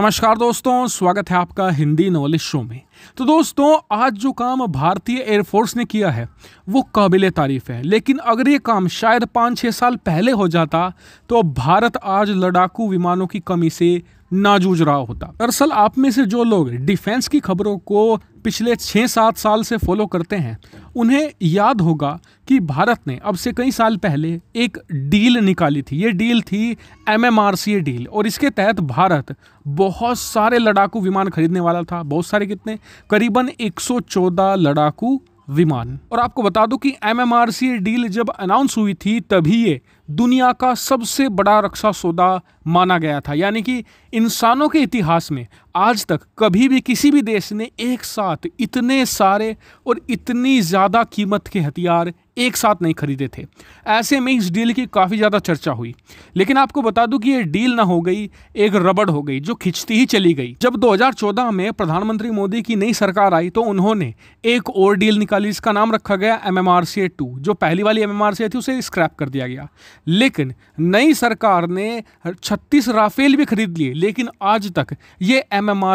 नमस्कार दोस्तों स्वागत है आपका हिंदी नॉलेज शो में तो दोस्तों आज जो काम भारतीय एयरफोर्स ने किया है वो काबिल तारीफ है लेकिन अगर ये काम शायद पाँच छः साल पहले हो जाता तो भारत आज लड़ाकू विमानों की कमी से ना जूझ रहा होता दरअसल आप में से जो लोग डिफेंस की खबरों को पिछले छः सात साल से फॉलो करते हैं उन्हें याद होगा कि भारत ने अब से कई साल पहले एक डील निकाली थी ये डील थी एम डील और इसके तहत भारत बहुत सारे लड़ाकू विमान खरीदने वाला था बहुत सारे कितने करीबन 114 लड़ाकू विमान और आपको बता दूं कि सी डील जब अनाउंस हुई थी तभी ये दुनिया का सबसे बड़ा रक्षा सौदा माना गया था यानी कि इंसानों के इतिहास में आज तक कभी भी किसी भी देश ने एक साथ इतने सारे और इतनी ज़्यादा कीमत के हथियार एक साथ नहीं खरीदे थे ऐसे में इस डील की काफ़ी ज़्यादा चर्चा हुई लेकिन आपको बता दूं कि ये डील ना हो गई एक रबड़ हो गई जो खिंचती ही चली गई जब 2014 में प्रधानमंत्री मोदी की नई सरकार आई तो उन्होंने एक और डील निकाली जिसका नाम रखा गया एम एम जो पहली वाली एम थी उसे स्क्रैप कर दिया गया लेकिन नई सरकार ने छत्तीस राफेल भी खरीद लिए लेकिन आज तक ये एम एम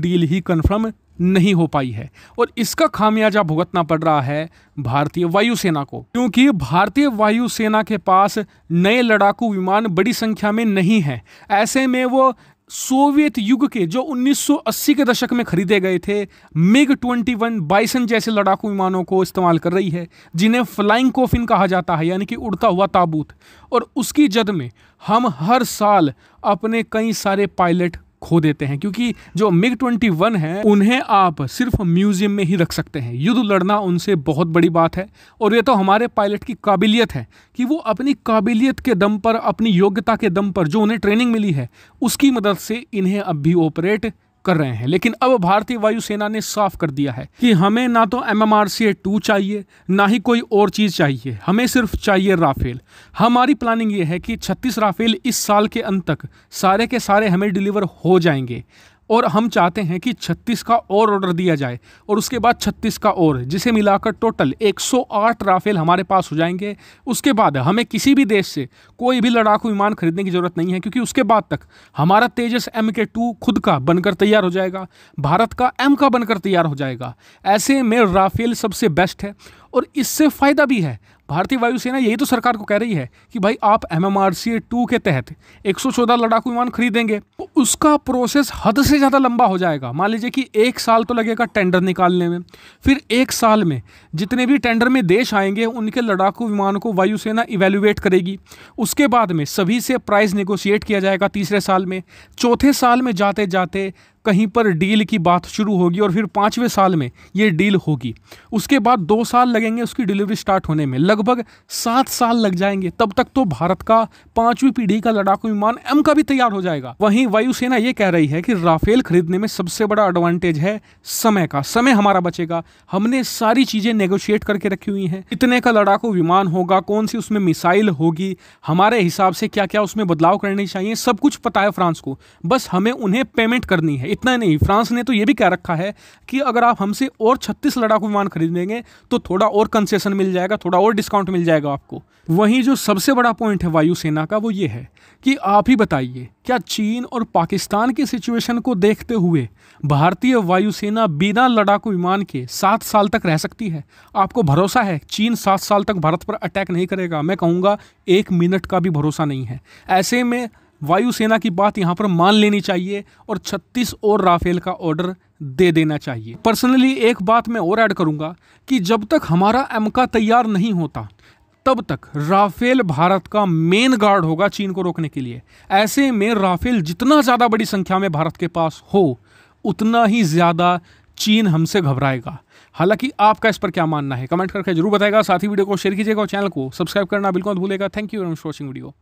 डील ही कन्फर्म नहीं हो पाई है और इसका खामियाजा भुगतना पड़ रहा है भारतीय वायुसेना को क्योंकि भारतीय वायुसेना के पास नए लड़ाकू विमान बड़ी संख्या में नहीं है ऐसे में वो सोवियत युग के जो 1980 के दशक में खरीदे गए थे मिग 21 बाइसन जैसे लड़ाकू विमानों को इस्तेमाल कर रही है जिन्हें फ्लाइंग कोफिन कहा जाता है यानी कि उड़ता हुआ ताबूत और उसकी जद में हम हर साल अपने कई सारे पायलट खो देते हैं क्योंकि जो मिग ट्वेंटी वन है उन्हें आप सिर्फ म्यूजियम में ही रख सकते हैं युद्ध लड़ना उनसे बहुत बड़ी बात है और ये तो हमारे पायलट की काबिलियत है कि वो अपनी काबिलियत के दम पर अपनी योग्यता के दम पर जो उन्हें ट्रेनिंग मिली है उसकी मदद से इन्हें अब भी ऑपरेट कर रहे हैं लेकिन अब भारतीय वायुसेना ने साफ कर दिया है कि हमें ना तो M M R C two चाहिए ना ही कोई और चीज़ चाहिए हमें सिर्फ चाहिए राफेल हमारी प्लानिंग ये है कि छत्तीस राफेल इस साल के अंत तक सारे के सारे हमें डिलीवर हो जाएंगे और हम चाहते हैं कि छत्तीस का और ऑर्डर दिया जाए और उसके बाद छत्तीस का और जिसे मिलाकर टोटल 108 राफेल हमारे पास हो जाएंगे उसके बाद हमें किसी भी देश से कोई भी लड़ाकू विमान खरीदने की ज़रूरत नहीं है क्योंकि उसके बाद तक हमारा तेजस एम के टू खुद का बनकर तैयार हो जाएगा भारत का एम का बनकर तैयार हो जाएगा ऐसे में राफेल सबसे बेस्ट है और इससे फ़ायदा भी है भारतीय वायुसेना यही तो सरकार को कह रही है कि भाई आप M M R C two के तहत एक सौ चौदह लड़ाकू विमान खरीदेंगे तो उसका प्रोसेस हद से ज़्यादा लंबा हो जाएगा मान लीजिए कि एक साल तो लगेगा टेंडर निकालने में फिर एक साल में जितने भी टेंडर में देश आएंगे उनके लड़ाकू विमान को वायुसेना इवेल्युएट करेगी उसके बाद में सभी से प्राइस नेगोशिएट किया जाएगा तीसरे साल में चौथे साल में जाते जाते कहीं पर डील की बात शुरू होगी और फिर पाँचवें साल में ये डील होगी उसके बाद दो साल लगेंगे उसकी डिलीवरी स्टार्ट होने में लगभग सात साल लग जाएंगे तब तक तो भारत का पांचवी पीढ़ी का लड़ाकू विमान एम का भी तैयार हो जाएगा वहीं वायुसेना ये कह रही है कि राफेल खरीदने में सबसे बड़ा एडवांटेज है समय का समय हमारा बचेगा हमने सारी चीजें नेगोशिएट करके रखी हुई हैं इतने का लड़ाकू विमान होगा कौन सी उसमें मिसाइल होगी हमारे हिसाब से क्या क्या उसमें बदलाव करने चाहिए सब कुछ पता है फ्रांस को बस हमें उन्हें पेमेंट करनी है इतना नहीं फ्रांस ने तो यह भी कह रखा है कि अगर आप हमसे और छत्तीस लड़ाकू विमान खरीदेंगे तो थोड़ा और कंसेशन मिल जाएगा थोड़ा और डिस्काउंट मिल जाएगा आपको वहीं जो सबसे बड़ा पॉइंट है वायुसेना का वो ये है कि आप ही बताइए क्या चीन और पाकिस्तान की सिचुएशन को देखते हुए भारतीय वायुसेना बिना लड़ाकू विमान के सात साल तक रह सकती है आपको भरोसा है चीन सात साल तक भारत पर अटैक नहीं करेगा मैं कहूँगा एक मिनट का भी भरोसा नहीं है ऐसे में वायुसेना की बात यहाँ पर मान लेनी चाहिए और 36 और राफेल का ऑर्डर दे देना चाहिए पर्सनली एक बात मैं और ऐड करूंगा कि जब तक हमारा एमका तैयार नहीं होता तब तक राफेल भारत का मेन गार्ड होगा चीन को रोकने के लिए ऐसे में राफेल जितना ज़्यादा बड़ी संख्या में भारत के पास हो उतना ही ज़्यादा चीन हमसे घबराएगा हालांकि आपका इस पर क्या मानना है कमेंट करके जरूर बताएगा साथ ही वीडियो को शेयर कीजिएगा और चैनल को सब्सक्राइब करना बिल्कुल भूलेगा thank you very much watching video